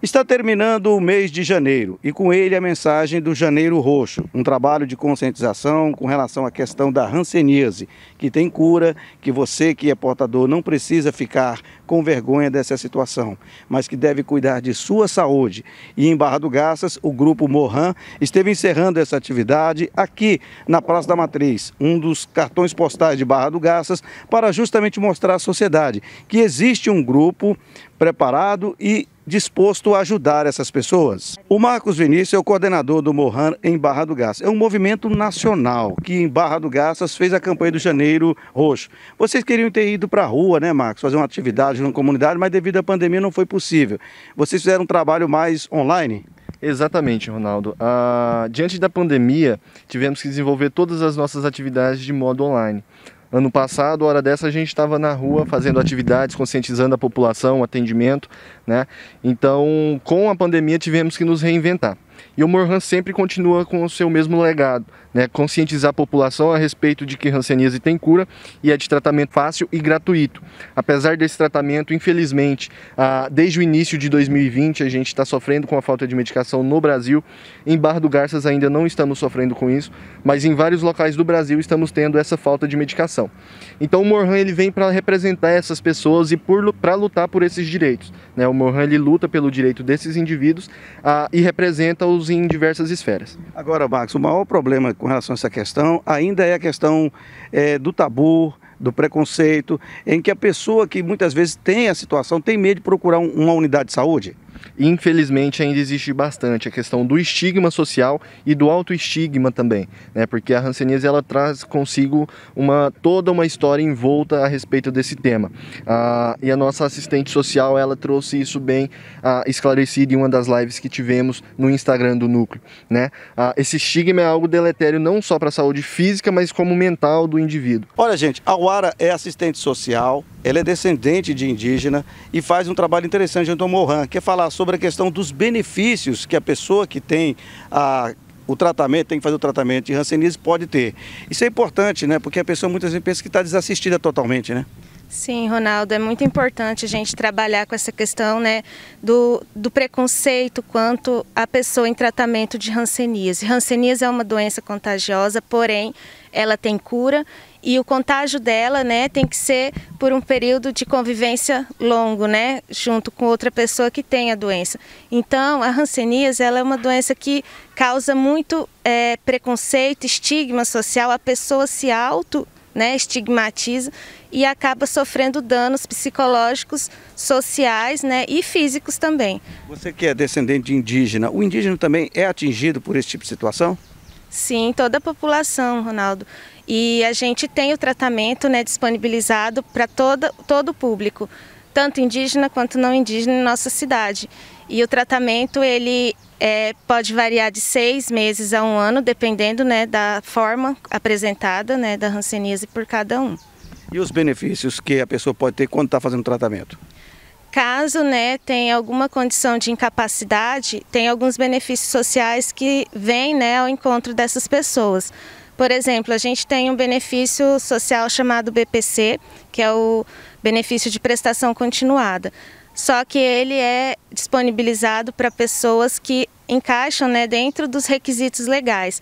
Está terminando o mês de janeiro e com ele a mensagem do Janeiro Roxo, um trabalho de conscientização com relação à questão da hanseníase, que tem cura, que você que é portador não precisa ficar com vergonha dessa situação, mas que deve cuidar de sua saúde. E em Barra do Garças, o grupo Mohan esteve encerrando essa atividade aqui na Praça da Matriz, um dos cartões postais de Barra do Garças, para justamente mostrar à sociedade que existe um grupo preparado e disposto a ajudar essas pessoas. O Marcos Vinícius é o coordenador do Mohan em Barra do Garças. É um movimento nacional que em Barra do Garças fez a campanha do Janeiro Roxo. Vocês queriam ter ido para a rua, né, Marcos, fazer uma atividade na comunidade, mas devido à pandemia não foi possível. Vocês fizeram um trabalho mais online? Exatamente, Ronaldo. Ah, diante da pandemia, tivemos que desenvolver todas as nossas atividades de modo online. Ano passado, hora dessa, a gente estava na rua fazendo atividades, conscientizando a população, atendimento, né? Então, com a pandemia, tivemos que nos reinventar. E o Moore sempre continua com o seu mesmo legado, né? conscientizar a população a respeito de que hanseníase tem cura e é de tratamento fácil e gratuito. Apesar desse tratamento, infelizmente, desde o início de 2020 a gente está sofrendo com a falta de medicação no Brasil. Em Barra do Garças ainda não estamos sofrendo com isso, mas em vários locais do Brasil estamos tendo essa falta de medicação. Então o Morhan ele vem para representar essas pessoas e para lutar por esses direitos. Né? O Morhan ele luta pelo direito desses indivíduos e representa em diversas esferas. Agora, Marcos, o maior problema com relação a essa questão ainda é a questão é, do tabu, do preconceito, em que a pessoa que muitas vezes tem a situação tem medo de procurar uma unidade de saúde infelizmente ainda existe bastante a questão do estigma social e do autoestigma também, né? Porque a hanseníase ela traz consigo uma toda uma história envolta a respeito desse tema. Ah, e a nossa assistente social ela trouxe isso bem ah, esclarecido em uma das lives que tivemos no Instagram do núcleo, né? Ah, esse estigma é algo deletério não só para a saúde física, mas como mental do indivíduo. Olha, gente, a Wara é assistente social ela é descendente de indígena e faz um trabalho interessante junto ao Mohan, que é falar sobre a questão dos benefícios que a pessoa que tem a o tratamento, tem que fazer o tratamento de Hanseníase, pode ter. Isso é importante, né? Porque a pessoa muitas vezes pensa que está desassistida totalmente, né? Sim, Ronaldo, é muito importante a gente trabalhar com essa questão né, do, do preconceito quanto à pessoa em tratamento de Hanseníase. Hanseníase é uma doença contagiosa, porém ela tem cura e o contágio dela, né, tem que ser por um período de convivência longo, né, junto com outra pessoa que tem a doença. Então, a hanseníase, ela é uma doença que causa muito é, preconceito, estigma social, a pessoa se auto né, estigmatiza e acaba sofrendo danos psicológicos, sociais né, e físicos também. Você que é descendente de indígena, o indígena também é atingido por esse tipo de situação? Sim, toda a população, Ronaldo. E a gente tem o tratamento né, disponibilizado para todo, todo o público, tanto indígena quanto não indígena em nossa cidade. E o tratamento ele é, pode variar de seis meses a um ano, dependendo né, da forma apresentada né, da ranceníase por cada um. E os benefícios que a pessoa pode ter quando está fazendo tratamento? Caso né, tenha alguma condição de incapacidade, tem alguns benefícios sociais que vêm né, ao encontro dessas pessoas. Por exemplo, a gente tem um benefício social chamado BPC, que é o benefício de prestação continuada. Só que ele é disponibilizado para pessoas que encaixam né, dentro dos requisitos legais.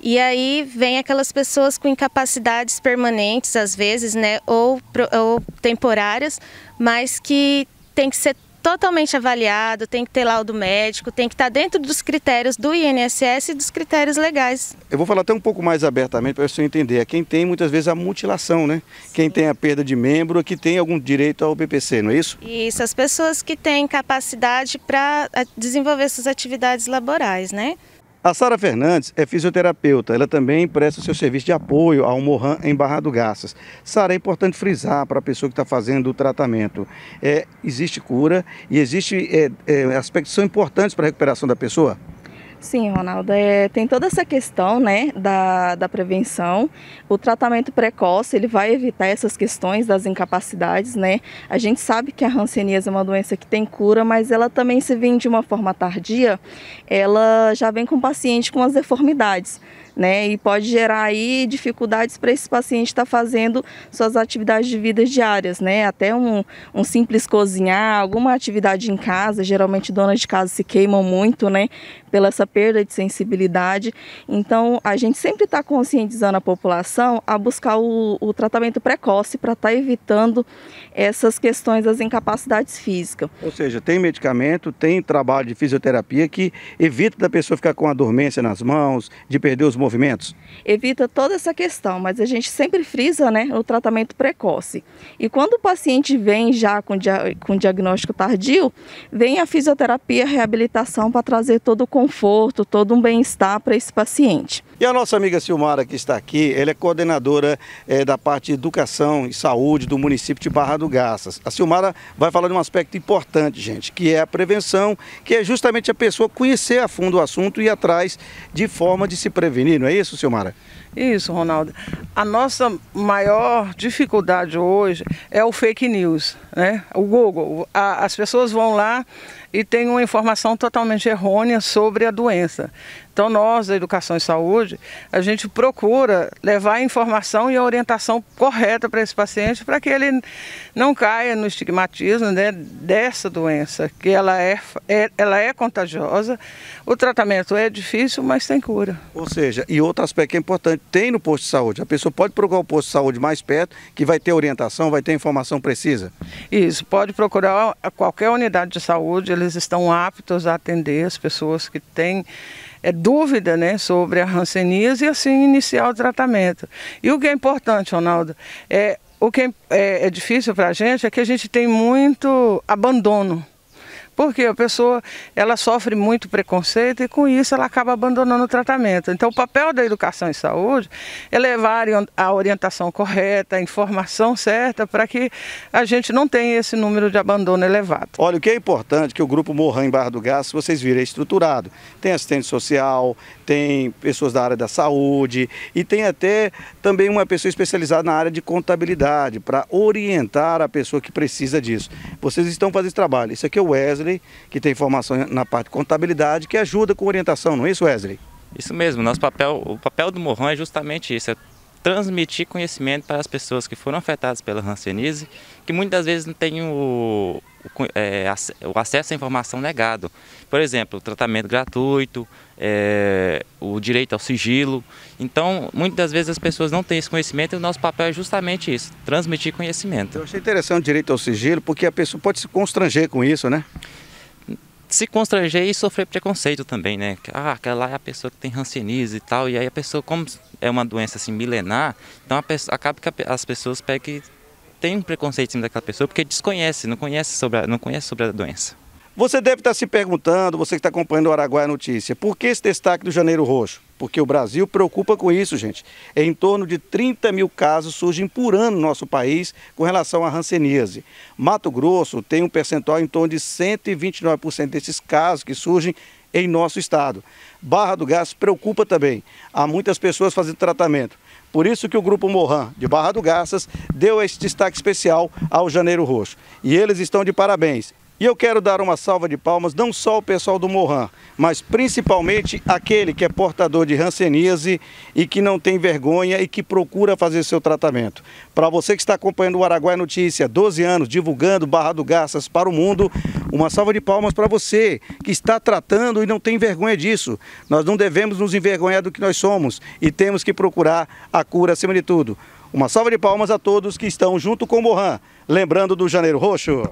E aí vem aquelas pessoas com incapacidades permanentes, às vezes, né, ou, ou temporárias, mas que tem que ser totalmente avaliado, tem que ter laudo médico, tem que estar tá dentro dos critérios do INSS e dos critérios legais. Eu vou falar até um pouco mais abertamente para você entender. É quem tem muitas vezes a mutilação, né? Sim. Quem tem a perda de membro, que tem algum direito ao BPC, não é isso? Isso, as pessoas que têm capacidade para eh, desenvolver suas atividades laborais, né? A Sara Fernandes é fisioterapeuta, ela também presta o seu serviço de apoio ao Morran em Barra do Garças. Sara, é importante frisar para a pessoa que está fazendo o tratamento, é, existe cura e existem é, é, aspectos que são importantes para a recuperação da pessoa? Sim, Ronaldo, é, tem toda essa questão né, da, da prevenção. O tratamento precoce ele vai evitar essas questões das incapacidades. Né? A gente sabe que a hanseníase é uma doença que tem cura, mas ela também se vem de uma forma tardia, ela já vem com o paciente com as deformidades. Né, e pode gerar aí dificuldades para esse paciente estar tá fazendo suas atividades de vida diárias, né? Até um, um simples cozinhar, alguma atividade em casa, geralmente donas de casa se queimam muito, né? pela essa perda de sensibilidade. Então, a gente sempre está conscientizando a população a buscar o, o tratamento precoce para estar tá evitando essas questões das incapacidades físicas. Ou seja, tem medicamento, tem trabalho de fisioterapia que evita da pessoa ficar com a dormência nas mãos, de perder os movimentos? Evita toda essa questão, mas a gente sempre frisa né, o tratamento precoce. E quando o paciente vem já com, dia, com diagnóstico tardio, vem a fisioterapia, a reabilitação para trazer todo o conforto, todo um bem-estar para esse paciente. E a nossa amiga Silmara, que está aqui, ela é coordenadora é, da parte de educação e saúde do município de Barra do Garças. A Silmara vai falar de um aspecto importante, gente, que é a prevenção, que é justamente a pessoa conhecer a fundo o assunto e ir atrás de forma de se prevenir, não é isso, Silmara? Isso, Ronaldo. A nossa maior dificuldade hoje é o fake news, né? O Google. A, as pessoas vão lá e têm uma informação totalmente errônea sobre a doença. Então, nós da Educação e Saúde, a gente procura levar a informação e a orientação correta para esse paciente, para que ele não caia no estigmatismo né, dessa doença, que ela é, é, ela é contagiosa, o tratamento é difícil, mas tem cura. Ou seja, e outro aspecto que é importante, tem no posto de saúde, a pessoa pode procurar o posto de saúde mais perto, que vai ter orientação, vai ter informação precisa? Isso, pode procurar qualquer unidade de saúde, eles estão aptos a atender as pessoas que têm é, dúvida né, sobre a hanseníase e assim iniciar o tratamento. E o que é importante, Ronaldo, é o que é, é difícil para a gente é que a gente tem muito abandono. Porque a pessoa ela sofre muito preconceito e com isso ela acaba abandonando o tratamento. Então o papel da educação em saúde é levar a orientação correta, a informação certa para que a gente não tenha esse número de abandono elevado. Olha, o que é importante é que o grupo Morran em Barra do Gás, vocês virem é estruturado. Tem assistente social, tem pessoas da área da saúde e tem até também uma pessoa especializada na área de contabilidade para orientar a pessoa que precisa disso. Vocês estão fazendo esse trabalho. Isso aqui é o Wesley Wesley, que tem formação na parte de contabilidade, que ajuda com orientação, não é isso, Wesley? Isso mesmo, nosso papel, o papel do Morrão é justamente isso, é transmitir conhecimento para as pessoas que foram afetadas pela hanseníase, que muitas vezes não têm o, é, o acesso à informação negado. Por exemplo, o tratamento gratuito, é, o direito ao sigilo. Então, muitas das vezes as pessoas não têm esse conhecimento e o nosso papel é justamente isso, transmitir conhecimento. Eu achei interessante o direito ao sigilo, porque a pessoa pode se constranger com isso, né? se constranger e sofrer preconceito também, né? Ah, aquela lá é a pessoa que tem rancenise e tal. E aí a pessoa, como é uma doença assim milenar, então a pessoa, acaba que as pessoas pegam tem um preconceito em cima daquela pessoa porque desconhece, não conhece sobre a, não conhece sobre a doença. Você deve estar se perguntando, você que está acompanhando o Araguaia Notícia, por que esse destaque do Janeiro Roxo? Porque o Brasil preocupa com isso, gente. Em torno de 30 mil casos surgem por ano no nosso país com relação à ranceníase. Mato Grosso tem um percentual em torno de 129% desses casos que surgem em nosso estado. Barra do Gás preocupa também. Há muitas pessoas fazendo tratamento. Por isso que o Grupo Mohan de Barra do Garças, deu esse destaque especial ao Janeiro Roxo. E eles estão de parabéns. E eu quero dar uma salva de palmas não só ao pessoal do Mohan, mas principalmente aquele que é portador de ranceníase e que não tem vergonha e que procura fazer seu tratamento. Para você que está acompanhando o Araguaia Notícia, 12 anos divulgando Barra do Garças para o mundo, uma salva de palmas para você que está tratando e não tem vergonha disso. Nós não devemos nos envergonhar do que nós somos e temos que procurar a cura acima de tudo. Uma salva de palmas a todos que estão junto com o Mohan, lembrando do Janeiro Roxo.